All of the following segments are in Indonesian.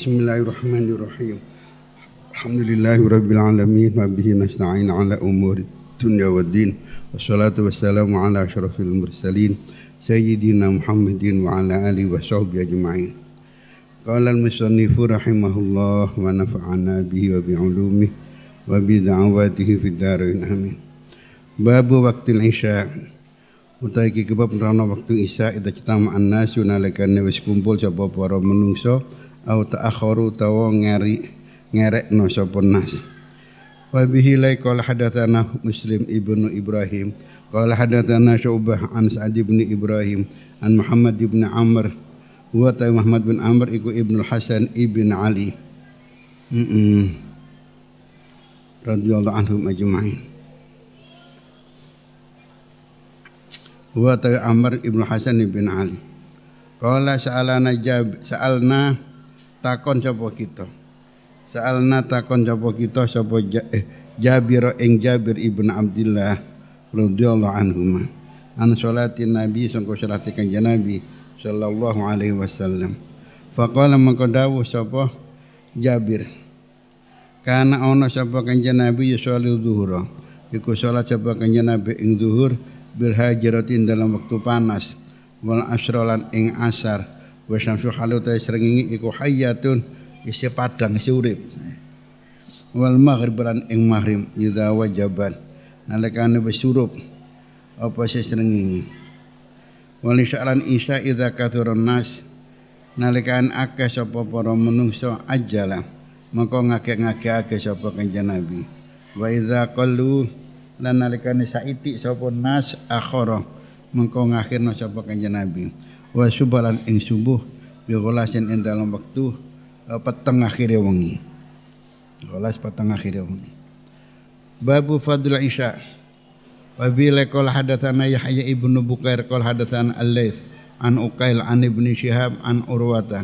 Bismillahirrahmanirrahim. Alhamdulillahi rabbil alamin wa bihi nasta'in ala umuri dunya waddin. Wassalatu wassalamu ala asyrafil mursalin sayyidina Muhammadin wa ala alihi wa sahbihi ajma'in. Qala al-musannifu rahimahullah wa nafa'ana bihi wa bi ulumihi wa bi da'awatihi fid dharain amin. Babu waqtil isya utai kikebab nerana waktu isya ita cita ma'an nasu nalekane wis kumpul sapa para menungso au ta'akharu tawa ngari ngerekno sapa nas wa bihi laikal hadatsana muslim ibnu ibrahim qala hadatsana syubah an sa'd ibn ibrahim an muhammad ibn amr wa ta muhammad bin amr iku ibnu hasan ibn ali mm -mm. radhiyallahu anhum ajma'in wa ta amr ibnu hasan ibn ali qala sa'alana jab sa'alna takon sapa kita sa'alna takon sapa kita sapa eh, Jabir ing Jabir ibn Abdullah radhiyallahu anhu an salatin nabi sangko salat kanjeng nabi sallallahu alaihi wasallam faqala mangko dawuh sapa Jabir kana ana sapa kanjeng nabi yusolil ya zuhura iku salat sapa kanjeng nabi ing zuhur bil hajratin dalam waktu panas wal asrolan ing asar wa syamsu halu ta srengenge iku hayyatun isi padang isih urip wal maghrib lan ing maghrib idza wajaban nalikane wis surup apa sih srengenge wal isyalan isya idza kathurun nas nalikan akeh sapa para menungso ajala mengko ngake ngakek sapa kanjeng Nabi wa idza qalu lan nalikane saiti sapa nas akhara mengko ngakhirna sapa kanjeng Nabi wa subalan ing subuh bi gholasin ing dalam waktu eh, peteng akhire wengi golas peteng akhire wengi babu fadl isya wa bi laqal hadatsana yahya ibnu bukair qol Alais al-lais an uqail an ibni syihab an urwata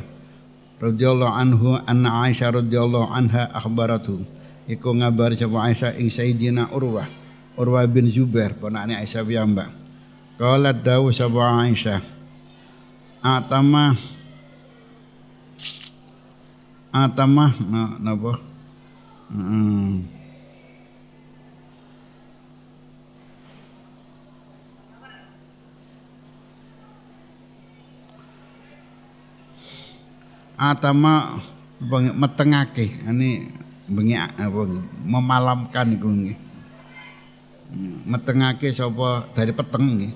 radhiyallahu anhu anna aisyah radhiyallahu anha akhbaratu iku ngabar sapa aisyah ing sayidina urwah urwah bin zubair ponakane aisyah piyambak qalat dawu sapa aisyah atama atama na, napa hmm. atama metengake ini bengi apa memalamkan iku nggih metengake sapa dari peteng nggih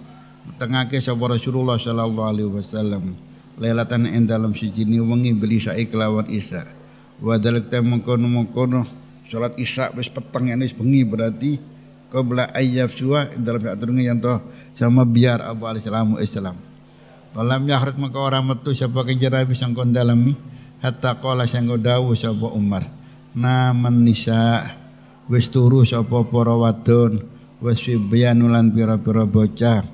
tengake sapa Rasulullah sallallahu alaihi wasallam lelatan ing dalam siji wengi beli sae lawan Isya wa dalika mengkono-mengkono salat Isya wis peteng ini bengi berarti qabla ayyaf suwa dalam sak turunge yang toh sama biar Abu salamu Islam Falam yakhruj maka ora metu sapa kejerabi sangkon dalami hatta qala sanggo dawuh sapa Umar na manisa wis turu sapa para wadon wis biyanulan pira-pira bocah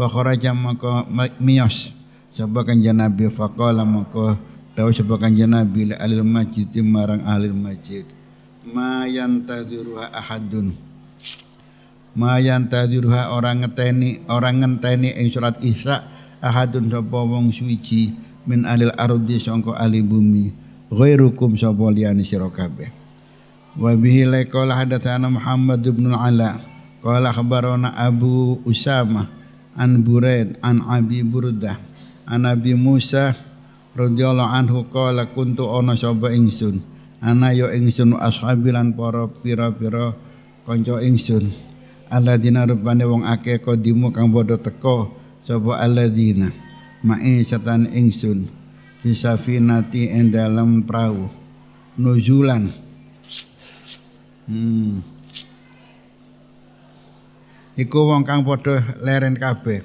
fakharaja maka miyas sapa kanjeng Nabi faqala maka dawuh sapa kanjeng Nabi alil masjid marang ahli masjid ma yantadiruha ahadun ma yantadiruha orang ngeteni orang ngenteni ing salat isya ahadun sapa wong suci min alil ardi sangka ahli bumi ghairukum sapa liyane sira kabeh wa bihi laqala hadatsana Muhammad ibn Ala qala akhbarana Abu Usamah an Buraid an Abi Burdah an Abi Musa radhiyallahu anhu qala kuntu ana sapa ingsun ana yo ya ingsun ashabi poro para pira-pira kanca ingsun alladzina rupane wong akeh kodimu kang padha coba sapa alladzina mae sertan ingsun fi safinati ing dalem prau nuzulan hmm iku wong kang padha leren kabeh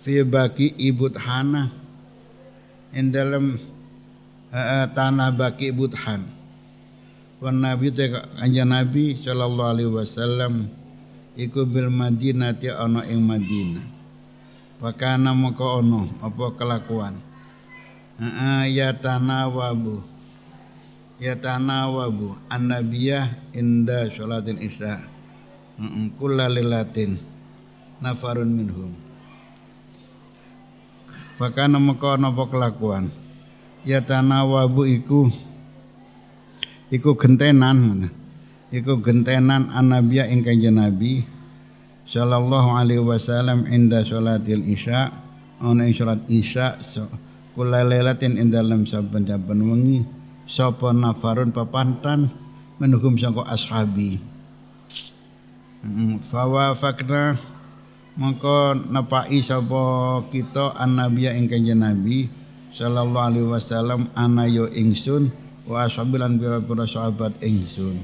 fi baki ibudhana ing dalam tanah baki ibudhan wan nabi te kanjeng nabi sallallahu alaihi wasallam iku bil madinati ana ing madinah Wakana moko ono apa kelakuan. ya tanah tanawabu yatanawabu annabiyah inda sholatil isya kullalailatin nafarun minhum fakana maka napa kelakuan yatanawabu iku iku gentenan iku gentenan annabiyah ing kanjeng nabi sallallahu alaihi wasallam inda sholatil isya ana ing salat isya so, kullalailatin ing dalam saben-saben wengi sapa nafarun papantan menuhum sangka ashabi hmm, fawa fakna mongko napai sapa kita annabiya ing kanjeng nabi sallallahu alaihi wasallam ana yo ya ingsun wa ashabilan pira-pira sahabat ingsun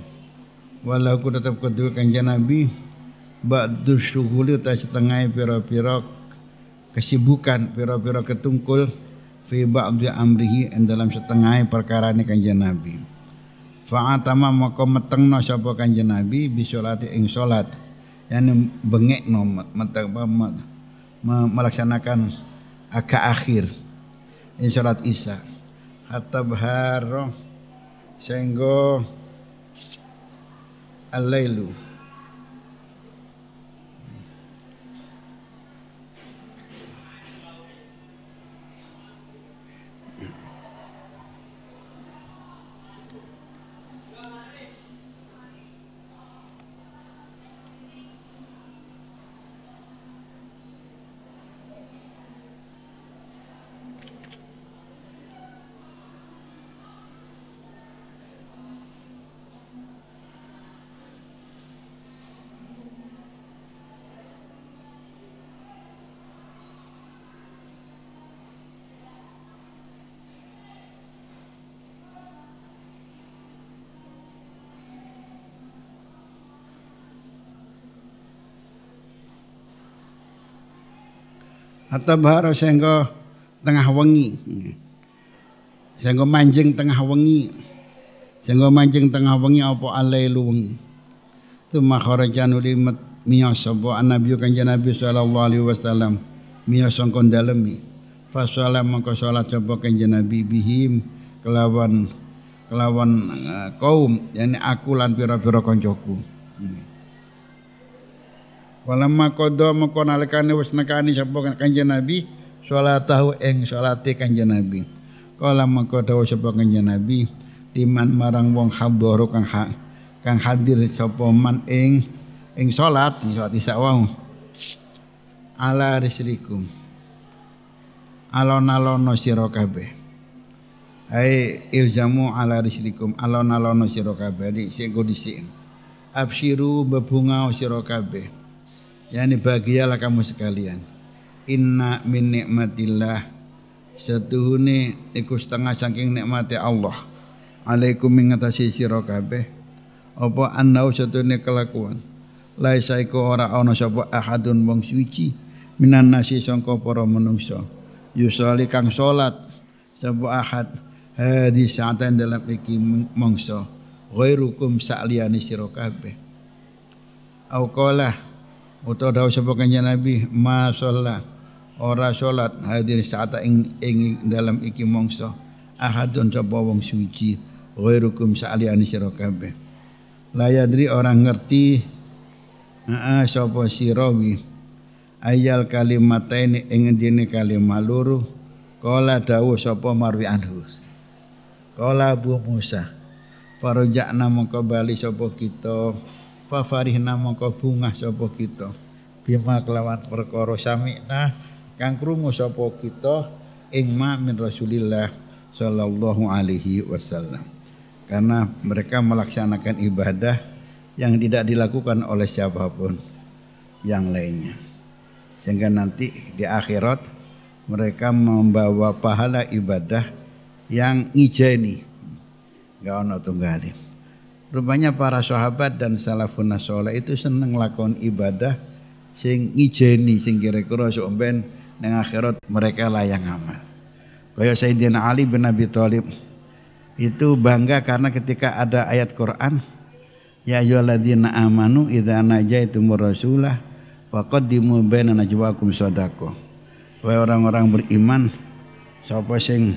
walau ku tetep kudu kanjeng nabi ba'du syughuli ta setengah pira-pira kesibukan pira-pira ketungkul fi ba'dhi amrihi ing dalam setengah perkara ni kanjeng Nabi. Fa'atama maka metengno sapa kanjeng Nabi bi salati ing yang bengek no meteng melaksanakan agak akhir ing salat Isya. Hatta baharo sehingga al-lailu atabhara sehingga tengah wengi sehingga manjeng tengah wengi sehingga manjeng tengah wengi apa alailu wengi itu makharajan limat miyas sapa annabi kanjeng nabi sallallahu alaihi wasallam miyas sangkon dalemi fasalam mongko salat coba kanjeng nabi bihim kelawan kelawan uh, kaum yani aku lan pira-pira kancaku hmm. Walamma qada mengko nalikane wis nekani sapa Kanjeng Nabi salatahu sholat salate Kanjeng Nabi. Kala mengko dawuh sapa Kanjeng Nabi timan marang wong hadhara kang ha, kang hadir sapa man ing ing salat ing salat isya wau. Ala risrikum. Alon-alono sira kabeh. Hai irjamu ala risrikum alon-alono sira kabeh sing kudu Abshiru bebunga sira kabeh yakni bahagialah kamu sekalian inna min nikmatillah setuhune iku setengah saking nikmati Allah alaikum mengatasi si kabeh apa annau setuhune kelakuan laisa iku ora ana sapa ahadun wong suci minan nasi sangka para menungso yusali kang salat sapa ahad hadi saaten dalam iki mangsa ghairukum sa'liyani sira kabeh au qalah utawa dawuh sapa kanjeng Nabi ma sholat ora sholat hadir saat ing ing dalam iki mongso ahadun sapa wong suci ghairukum sa'aliyani sira kabeh la dri orang ngerti heeh sapa sirawi ayal kalimat ini ing jene kalimat luru kola dawuh Sopo marwi anhu kola Bu Musa Farojak mongko bali Sopo kita fa farihna mongko bungah sapa kita bima kelawan perkara sami'na kang krungu sapa kita ing ma min Rasulillah sallallahu alaihi wasallam karena mereka melaksanakan ibadah yang tidak dilakukan oleh siapapun yang lainnya sehingga nanti di akhirat mereka membawa pahala ibadah yang ngijeni gak ono tunggalim Rupanya para sahabat dan salafun soleh itu seneng lakon ibadah sing ngijeni sing kira-kira seumben nang akhirat mereka layak amal. Kaya Sayyidina Ali bin Abi Thalib itu bangga karena ketika ada ayat Quran ya ayyuhalladzina amanu idza najaitumur rasulah faqaddimu baina najwaakum sadaqah. Wahai orang-orang beriman sapa sing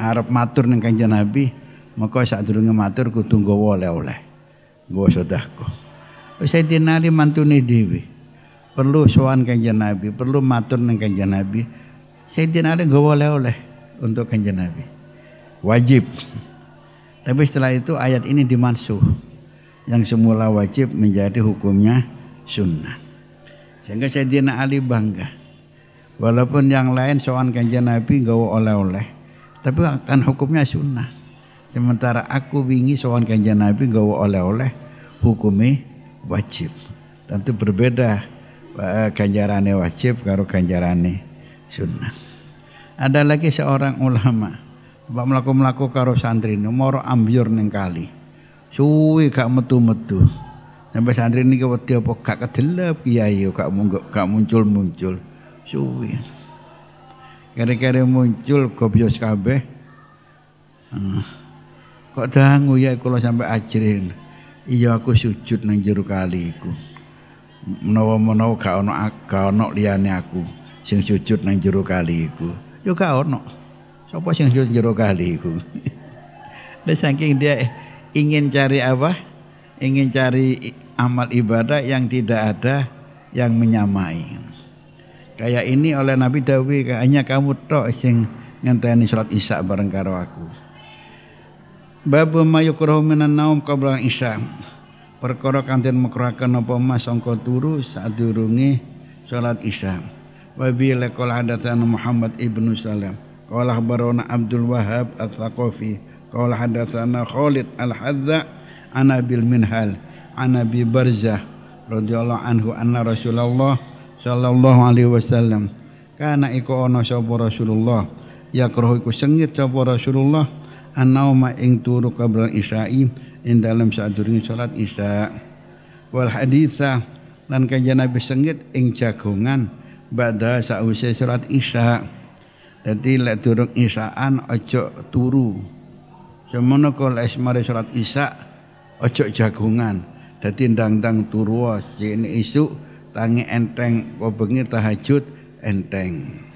arep matur ning Kanjeng Nabi maka dulu matur kudu nggawa oleh-oleh gue sedekah Saya Sayyidina Ali mantune perlu soan kanjeng Nabi perlu matur nang kanjeng Nabi saya Ali gue oleh-oleh untuk kanjeng Nabi wajib tapi setelah itu ayat ini dimansuh yang semula wajib menjadi hukumnya sunnah sehingga Sayyidina Ali bangga Walaupun yang lain soan kanjeng Nabi gawa oleh-oleh. Tapi akan hukumnya sunnah. Sementara aku wingi sowan kanjeng Nabi gawa oleh-oleh hukumi wajib. Tentu berbeda eh, ganjarannya wajib karo ganjarannya sunnah. Ada lagi seorang ulama Bapak melaku-melaku karo santri moro ambyur neng kali. Suwi gak metu-metu. Sampai santri ini wedi apa kak kedelap kiai gak muncul-muncul. Suwi. Kira-kira muncul gobyos kabe. Ah. Kok dangu ya kula sampai ajrin. Iya aku sujud nang jero kali iku. Menawa-menawa gak ono gak ono liyane aku sing sujud nang jero kali iku. yo ya gak ono. Sapa sing sujud jero kali iku? Dan saking dia ingin cari apa? Ingin cari amal ibadah yang tidak ada yang menyamai. Kayak ini oleh Nabi Dawi kayaknya kamu tok sing ngenteni sholat Isya bareng karo aku. Babu mayukrohu minan naum qabla isya. Perkara kang den apa mas sangka turu sadurunge salat isya. Wa bi laqal hadatsana Muhammad ibnu Salam. Qala barona Abdul Wahhab ats-Tsaqafi. Qala hadatsana Khalid al-Hadza ana bil minhal ana bi barzah radhiyallahu anhu anna Rasulullah sallallahu alaihi wasallam kana iku ana sapa Rasulullah ya iku sengit sapa Rasulullah annauma ing turu qabla isya'i ing dalam sadurunge salat isya wal haditsa lan kanjeng Nabi sengit ing jagongan badha sause salat isya dadi lek durung isaan ojo turu semono kok lek mari salat isya ojo jagongan dadi ndang-ndang turu cene isuk tangi enteng kok tahajud enteng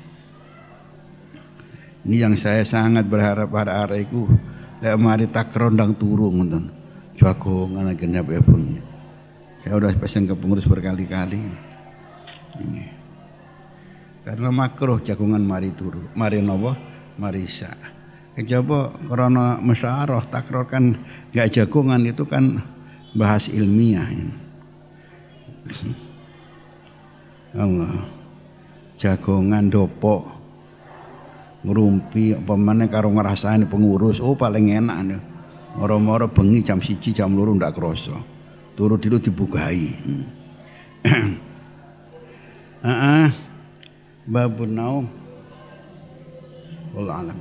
ini yang saya sangat berharap para arek lek mari tak kerondang turu ngoten. Jagongan genep ebeng. Ya, ya. Saya sudah pesan ke pengurus berkali-kali. Ini. Karena makruh jagongan mari turu. Mari nopo? Mari sa. Kejaba karena musyaroh takror kan gak jagongan itu kan bahas ilmiah. Ini. Ya. Allah. Jagongan dopok ngerumpi apa meneh karo ngrasani pengurus oh paling enak nih moro-moro bengi jam siji jam luru ndak krasa turu dilu dibugahi heeh hmm. ah, ah. babun naum wallahu alam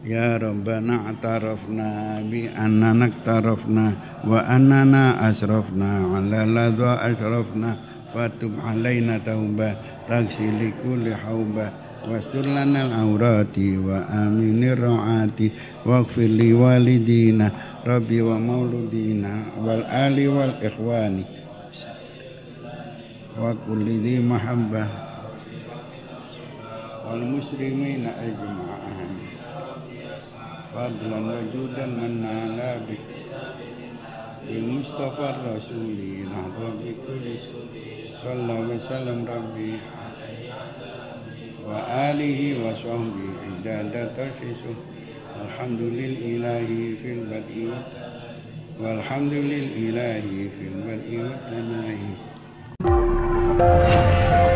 Ya Rabbana atarafna bi annana tarafna wa annana asrafna ala ladwa asrafna فاتب علينا توبة تغسل لكل حوبة واستر لنا العورات وآمن الرعات واغفر لوالدينا ربي ومولودينا والآل والإخوان وكل ذي محبة والمسلمين أجمعين فضلا وجودا منا لا باكتساب المصطفى الرسول نهضى بكل صلى الله وسلم ربي وآله وصحبه عداد ترشيسه والحمد للإله في البدء والحمد للإله في البدء والتناهي